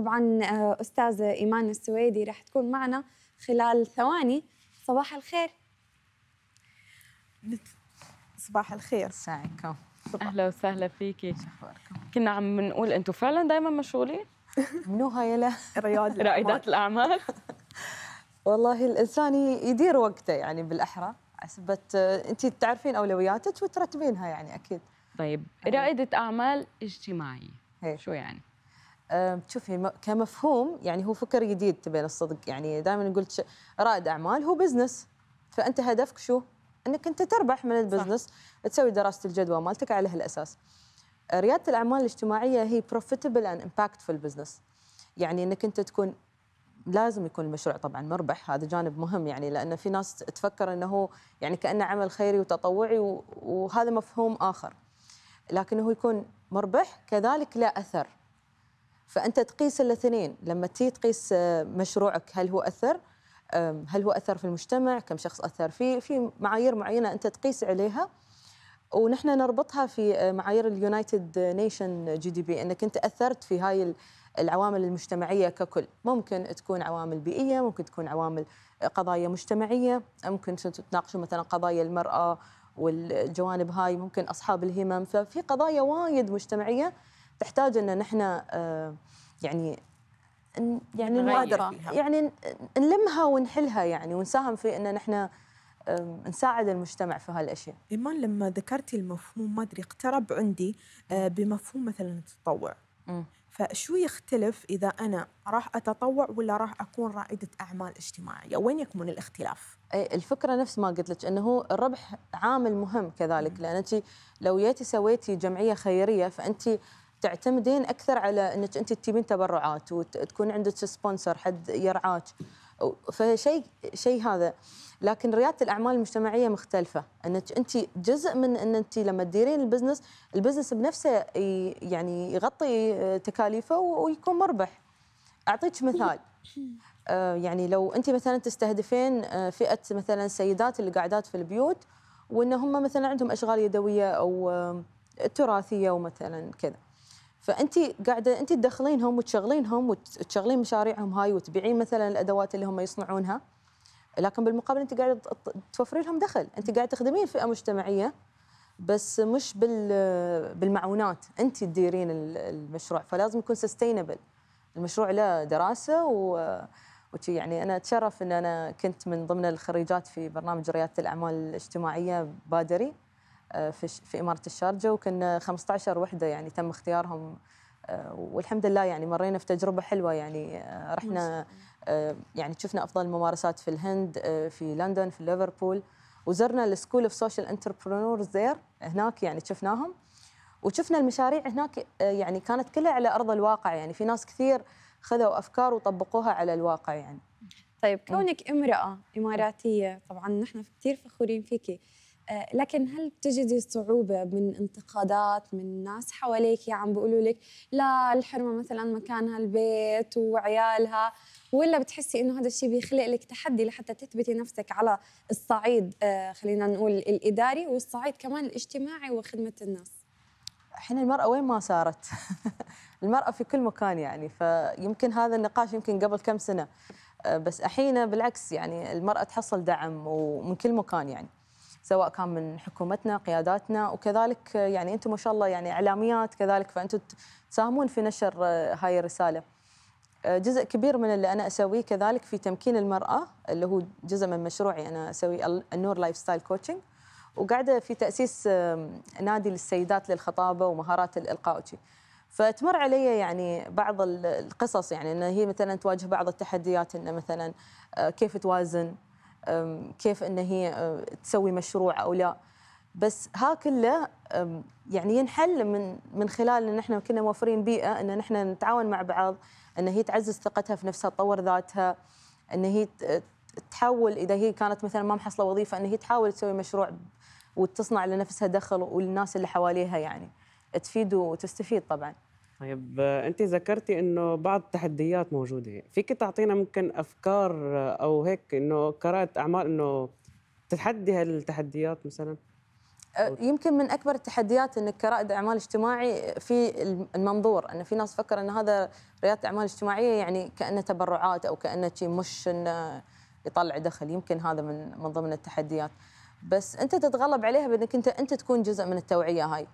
طبعا آه، أستاذة إيمان السويدي راح تكون معنا خلال ثواني صباح الخير صباح الخير مساءكم اهلا وسهلا فيكي اخباركم كنا عم نقول انتم فعلا دائما مشغولين منو يلا رياض رائدات الاعمال والله الانسان يدير وقته يعني بالاحرى بس آه، انت تعرفين اولوياتك وترتبينها يعني اكيد طيب رائده اعمال اجتماعيه هي. إيه. شو يعني شوفي كمفهوم يعني هو فكر جديد تبين الصدق يعني دائما نقول رائد اعمال هو بزنس فانت هدفك شو؟ انك انت تربح من البزنس صح. تسوي دراسه الجدوى مالتك على هالاساس. رياده الاعمال الاجتماعيه هي بروفيتبل اند امباكتفل بزنس يعني انك انت تكون لازم يكون المشروع طبعا مربح هذا جانب مهم يعني لان في ناس تفكر انه يعني كانه عمل خيري وتطوعي وهذا مفهوم اخر لكن هو يكون مربح كذلك لا اثر فانت تقيس الاثنين لما تيجي تقيس آه، مشروعك هل هو اثر هل هو اثر في المجتمع كم شخص اثر فيه في معايير معينه انت تقيس عليها ونحن نربطها في آه، معايير اليونايتد نيشن جي دي بي انك انت اثرت في هاي العوامل المجتمعيه ككل ممكن تكون عوامل بيئيه ممكن تكون عوامل آه، قضايا مجتمعيه ممكن تناقشوا مثلا قضايا المراه والجوانب هاي ممكن اصحاب الهمم ففي قضايا وايد مجتمعيه تحتاج ان نحن آه، يعني يعني نبادر يعني نلمها ونحلها يعني ونساهم في ان نحن نساعد المجتمع في هالاشياء. ايمان لما ذكرتي المفهوم ما ادري اقترب عندي آه، بمفهوم مثلا التطوع. فشو يختلف اذا انا راح اتطوع ولا راح اكون رائده اعمال اجتماعيه؟ وين يكمن الاختلاف؟ الفكره نفس ما قلت لك انه الربح عامل مهم كذلك لان انت لو جيتي سويتي جمعيه خيريه فانت تعتمدين اكثر على انك انت تجيبين تبرعات وتكون عندك سبونسر حد يرعاك فشيء شيء هذا لكن رياده الاعمال المجتمعيه مختلفه انك انت جزء من ان انت لما تديرين البزنس البزنس بنفسه يعني يغطي تكاليفه ويكون مربح اعطيك مثال آه، يعني لو انت مثلا تستهدفين آه، فئه مثلا السيدات اللي قاعدات في البيوت وان هم مثلا عندهم اشغال يدويه او تراثيه ومثلا كذا فانت قاعده انت تدخلينهم وتشغلينهم وتشغلين مشاريعهم هاي وتبيعين مثلا الادوات اللي هم يصنعونها لكن بالمقابل انت قاعده توفري لهم دخل انت قاعده تخدمين فئه مجتمعيه بس مش بال بالمعونات انت تديرين المشروع فلازم يكون سستينبل المشروع له دراسه و وشي يعني انا اتشرف ان انا كنت من ضمن الخريجات في برنامج رياده الاعمال الاجتماعيه بادري في في اماره الشارجه وكنا 15 وحده يعني تم اختيارهم آه، والحمد لله يعني مرينا في تجربه حلوه يعني آه، رحنا آه، يعني شفنا افضل الممارسات في الهند في لندن في ليفربول وزرنا السكول اوف سوشيال انتربرونورز زير هناك يعني شفناهم وشفنا المشاريع هناك يعني كانت كلها على ارض الواقع يعني في ناس كثير خذوا افكار وطبقوها على الواقع يعني طيب إيه. كونك امراه اماراتيه طبعا نحن كثير فخورين فيكي آه، لكن هل بتجدي صعوبة من انتقادات من ناس حواليك عم يعني بيقولوا لك لا الحرمة مثلا مكانها البيت وعيالها ولا بتحسي انه هذا الشيء بيخلق لك تحدي لحتى تثبتي نفسك على الصعيد آه، خلينا نقول الاداري والصعيد كمان الاجتماعي وخدمه الناس الحين المرأة وين ما صارت المرأة في كل مكان يعني فيمكن هذا النقاش يمكن قبل كم سنة آه، بس الحين بالعكس يعني المرأة تحصل دعم ومن كل مكان يعني سواء كان من حكومتنا قياداتنا وكذلك يعني انتم ما شاء الله يعني اعلاميات كذلك فانتم تساهمون في نشر هاي الرساله جزء كبير من اللي انا اسويه كذلك في تمكين المراه اللي هو جزء من مشروعي انا اسوي النور لايف ستايل كوتشنج وقاعده في تاسيس نادي للسيدات للخطابه ومهارات الالقاء وشي فتمر علي يعني بعض القصص يعني ان هي مثلا تواجه بعض التحديات ان مثلا آه، كيف توازن كيف ان هي تسوي مشروع او لا بس ها كله يعني ينحل من من خلال ان احنا كنا موفرين بيئه ان احنا نتعاون مع بعض ان هي تعزز ثقتها في نفسها تطور ذاتها ان هي تحول اذا هي كانت مثلا ما محصله وظيفه ان هي تحاول تسوي مشروع وتصنع لنفسها دخل وللناس اللي حواليها يعني تفيد وتستفيد طبعا طيب انت ذكرتي انه بعض التحديات موجوده فيك تعطينا ممكن افكار او هيك انه قرات اعمال انه تتحدي هالتحديات مثلا أه، يمكن من اكبر التحديات انك كرائد اعمال اجتماعي في المنظور ان في ناس فكر ان هذا رياده اعمال اجتماعيه يعني كانه تبرعات او كانه شيء مش انه يطلع دخل يمكن هذا من من ضمن التحديات بس انت تتغلب عليها بانك انت انت تكون جزء من التوعيه هاي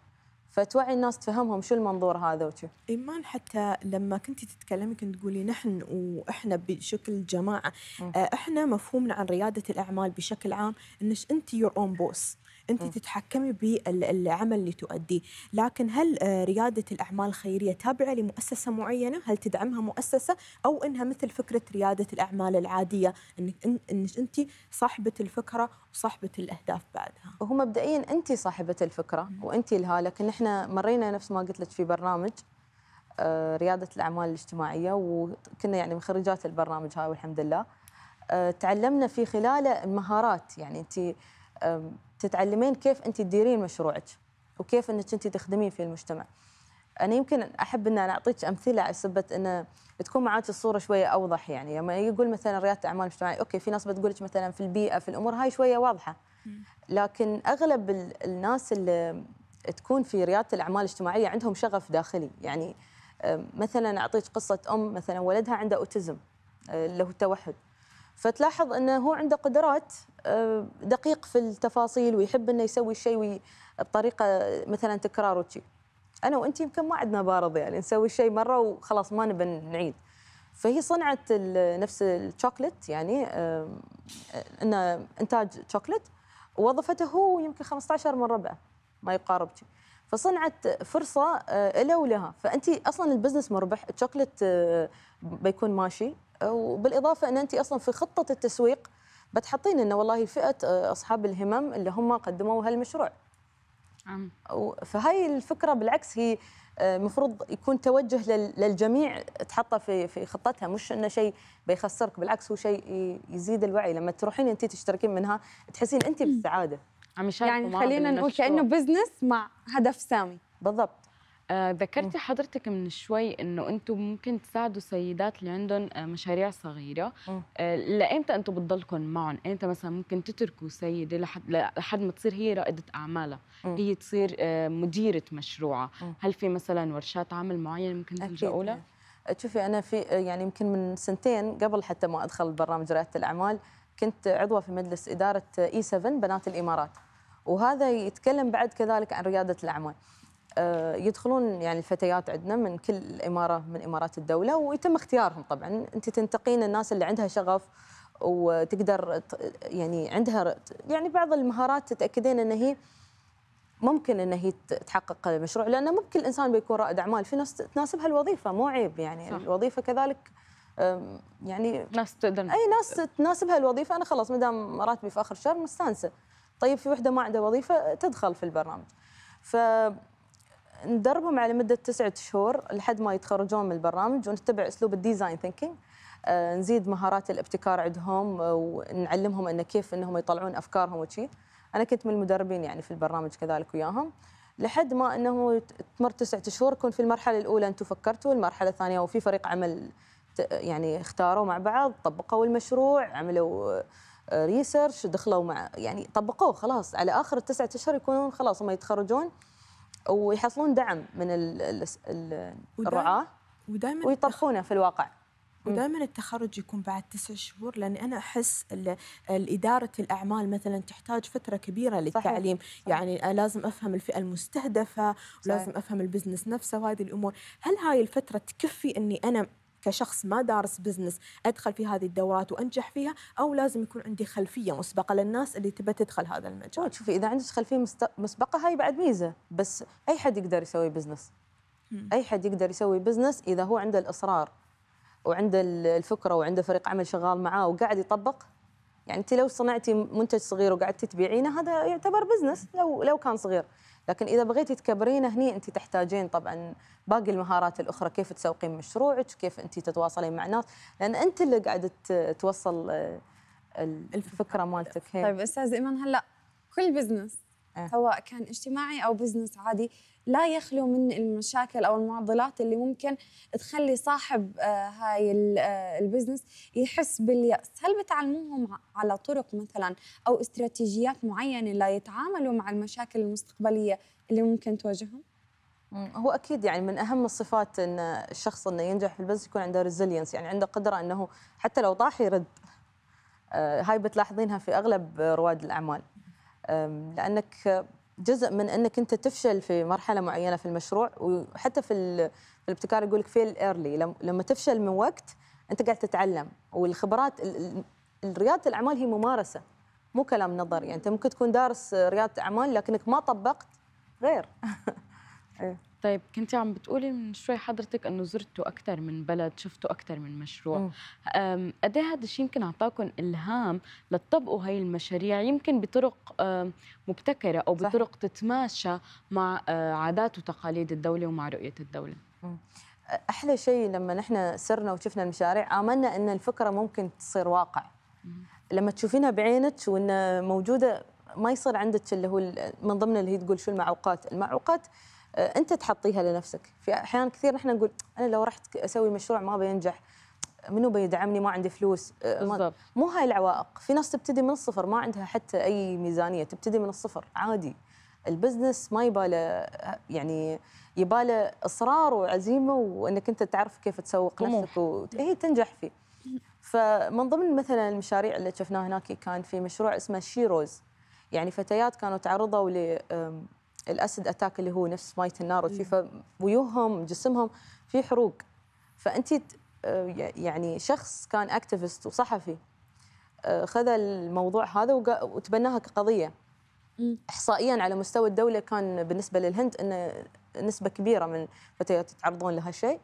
فتوعي الناس تفهمهم شو المنظور هذا وشو إيمان حتى لما كنت تتكلمي كنت تقولي نحن وإحنا بشكل جماعة آه، إحنا مفهومنا عن ريادة الأعمال بشكل عام إنك أنت يور أون بوس انت م. تتحكمي بالعمل اللي تؤديه لكن هل آه، رياده الاعمال الخيريه تابعه لمؤسسه معينه هل تدعمها مؤسسه او انها مثل فكره رياده الاعمال العاديه انك انك انت صاحبه الفكره وصاحبه الاهداف بعدها هو مبدئيا انت صاحبه الفكره وانت لها لكن احنا مرينا نفس ما قلت لك في برنامج آه، رياده الاعمال الاجتماعيه وكنا يعني من خريجات البرنامج هاي والحمد لله آه، تعلمنا في خلاله المهارات يعني انت تتعلمين كيف انت تديرين مشروعك وكيف انك انت تخدمين في المجتمع انا يمكن احب ان انا اعطيك امثله على سبه ان تكون معاك الصوره شويه اوضح يعني لما يقول مثلا رياده الاعمال الاجتماعيه اوكي في ناس بتقول لك مثلا في البيئه في الامور هاي شويه واضحه لكن اغلب الناس اللي تكون في رياده الاعمال الاجتماعيه عندهم شغف داخلي يعني مثلا اعطيك قصه ام مثلا ولدها عنده اوتيزم أه، اللي هو التوحد فتلاحظ انه هو عنده قدرات آه، دقيق في التفاصيل ويحب انه يسوي الشيء بطريقه مثلا تكرار وشي انا وانت يمكن ما عندنا بارض يعني نسوي شيء مره وخلاص ما نبي نعيد فهي صنعت نفس الشوكلت يعني انه انتاج شوكلت وظفته هو يمكن 15 من ربعه ما يقارب شيء فصنعت فرصه له آه، ولها فانت اصلا البزنس مربح الشوكلت آه، بيكون ماشي وبالاضافه ان انت اصلا في خطه التسويق بتحطين انه والله فئه آه، اصحاب الهمم اللي هم قدموا هالمشروع. عم. فهاي الفكره بالعكس هي المفروض آه، يكون توجه للجميع تحطه في في خطتها مش انه شيء بيخسرك بالعكس هو شيء يزيد الوعي لما تروحين انت تشتركين منها تحسين انت بالسعاده. عم يعني خلينا نقول كانه بزنس مع هدف سامي. بالضبط. آه، ذكرتي حضرتك من شوي انه انتم ممكن تساعدوا سيدات اللي عندهم آه، مشاريع صغيره آه، لايمتى انتم بتضلكم معهم؟ ايمتى مثلا ممكن تتركوا سيده لحد لحد ما تصير هي رائده اعمالها، هي تصير مديره مشروعها، هل في مثلا ورشات عمل معينه ممكن تلجؤوا لها؟ شوفي انا في يعني يمكن من سنتين قبل حتى ما ادخل برنامج رياده الاعمال كنت عضوه في مجلس اداره اي 7 بنات الامارات وهذا يتكلم بعد كذلك عن رياده الاعمال آه، يدخلون يعني الفتيات عندنا من كل اماره من امارات الدوله ويتم اختيارهم طبعا انت تنتقين الناس اللي عندها شغف وتقدر يعني عندها يعني بعض المهارات تتاكدين ان هي ممكن ان هي تحقق المشروع لانه مو كل انسان بيكون رائد اعمال في ناس تناسبها الوظيفه مو عيب يعني صح. الوظيفه كذلك يعني ناس تقدر اي ناس تناسبها الوظيفه انا خلاص ما دام راتبي في اخر الشهر مستانسه طيب في وحده ما عندها وظيفه تدخل في البرنامج ف ندربهم على مده تسعة شهور لحد ما يتخرجون من البرنامج ونتبع اسلوب الديزاين آه، ثينكينج نزيد مهارات الابتكار عندهم ونعلمهم انه كيف انهم يطلعون افكارهم وشي انا كنت من المدربين يعني في البرنامج كذلك وياهم لحد ما انه تمر تسعة شهور كنت في المرحله الاولى انتم فكرتوا المرحله الثانيه وفي فريق عمل يعني اختاروا مع بعض طبقوا المشروع عملوا ريسيرش آه، دخلوا مع يعني طبقوه خلاص على اخر التسعة اشهر يكونون خلاص هم يتخرجون ويحصلون دعم من الرعاه ودائما في الواقع ودائما التخرج يكون بعد تسع شهور لان انا احس اداره الاعمال مثلا تحتاج فتره كبيره للتعليم صحيح. صحيح. يعني لازم افهم الفئه المستهدفه ولازم افهم البزنس نفسه وهذه الامور هل هاي الفتره تكفي اني انا كشخص ما دارس بزنس ادخل في هذه الدورات وانجح فيها او لازم يكون عندي خلفيه مسبقه للناس اللي تبى تدخل هذا المجال شوفي اذا عندك خلفيه مسبقه هاي بعد ميزه بس اي حد يقدر يسوي بزنس اي حد يقدر يسوي بزنس اذا هو عنده الاصرار وعنده الفكره وعنده فريق عمل شغال معاه وقاعد يطبق يعني انت لو صنعتي منتج صغير وقعدتي تبيعينه هذا يعتبر بزنس لو لو كان صغير لكن اذا بغيتي تكبرينه هني انت تحتاجين طبعا باقي المهارات الاخرى كيف تسوقين مشروعك كيف انت تتواصلين مع الناس لان انت اللي قاعده توصل آه، الفكره مالتك طيب استاذ ايمان هلا كل بزنس أه. سواء كان اجتماعي او بزنس عادي لا يخلو من المشاكل او المعضلات اللي ممكن تخلي صاحب آه هاي البزنس آه، يحس بالياس، هل بتعلموهم على طرق مثلا او استراتيجيات معينه ليتعاملوا مع المشاكل المستقبليه اللي ممكن تواجههم؟ هو اكيد يعني من اهم الصفات ان الشخص انه ينجح في البزنس يكون عنده ريزيلينس يعني عنده قدره انه حتى لو طاح يرد آه، هاي بتلاحظينها في اغلب رواد الاعمال لانك جزء من انك انت تفشل في مرحله معينه في المشروع وحتى في الابتكار يقول لك فيل ايرلي لما تفشل من وقت انت قاعد تتعلم والخبرات رياده الاعمال هي ممارسه مو كلام نظري يعني انت ممكن تكون دارس رياده اعمال لكنك ما طبقت غير إيه. طيب كنت عم بتقولي من شوي حضرتك انه زرتوا اكثر من بلد شفتوا اكثر من مشروع قد إيه هذا الشيء يمكن اعطاكم الهام لتطبقوا هاي المشاريع يمكن بطرق مبتكره او بطرق صح. تتماشى مع عادات وتقاليد الدوله ومع رؤيه الدوله مم. احلى شيء لما نحن سرنا وشفنا المشاريع امنا ان الفكره ممكن تصير واقع مم. لما تشوفينها بعينك وانها موجوده ما يصير عندك اللي هو من ضمن اللي هي تقول شو المعوقات المعوقات آه، انت تحطيها لنفسك في احيان كثير نحن نقول انا لو رحت اسوي مشروع ما بينجح منو بيدعمني ما عندي فلوس آه، بالضبط. مو هاي العوائق في ناس تبتدي من الصفر ما عندها حتى اي ميزانيه تبتدي من الصفر عادي البزنس ما يباله يعني يباله اصرار وعزيمه وانك انت تعرف كيف تسوق طموح. نفسك وهي إيه، تنجح فيه فمن ضمن مثلا المشاريع اللي شفناها هناك كان في مشروع اسمه شيروز يعني فتيات كانوا تعرضوا ل الاسيد اتاك اللي هو نفس ميه النار وفي وجوههم جسمهم في حروق فانت آه، يعني شخص كان اكتيفست وصحفي آه، خذ الموضوع هذا وتبناها كقضيه احصائيا على مستوى الدوله كان بالنسبه للهند انه نسبه كبيره من فتيات يتعرضون لهالشيء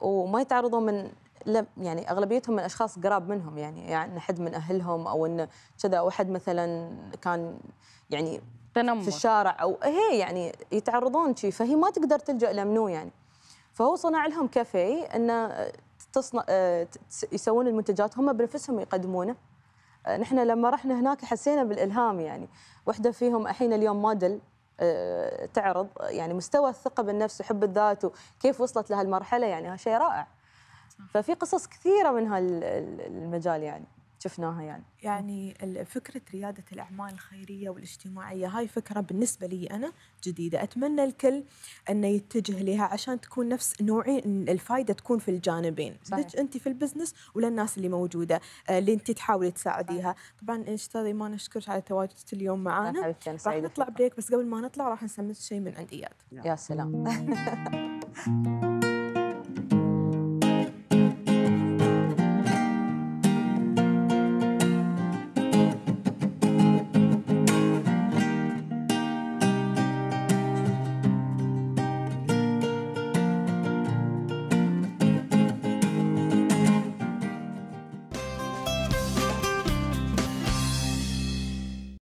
وما يتعرضون من لا يعني اغلبيتهم من اشخاص قراب منهم يعني يعني حد من اهلهم او ان كذا او حد مثلا كان يعني تنمر في الشارع او هي يعني يتعرضون شيء فهي ما تقدر تلجا لمنو يعني فهو صنع لهم كافيه انه آه، تصنع آه، يسوون المنتجات هم بنفسهم يقدمونه آه، نحن لما رحنا هناك حسينا بالالهام يعني واحده فيهم الحين اليوم موديل تعرض يعني مستوى الثقه بالنفس وحب الذات وكيف وصلت لهالمرحله يعني شيء رائع ففي قصص كثيره من هالمجال يعني شفناها يعني يعني فكرة ريادة الأعمال الخيرية والاجتماعية هاي فكرة بالنسبة لي أنا جديدة أتمنى الكل أنه يتجه لها عشان تكون نفس نوعي الفائدة تكون في الجانبين صحيح. أنت في البزنس وللناس اللي موجودة آه، اللي أنت تحاولي تساعديها طبعا أستاذ إيمان أشكرك على تواجدك اليوم معنا راح نطلع بريك بس قبل ما نطلع راح نسمي شيء من عند إياد يا سلام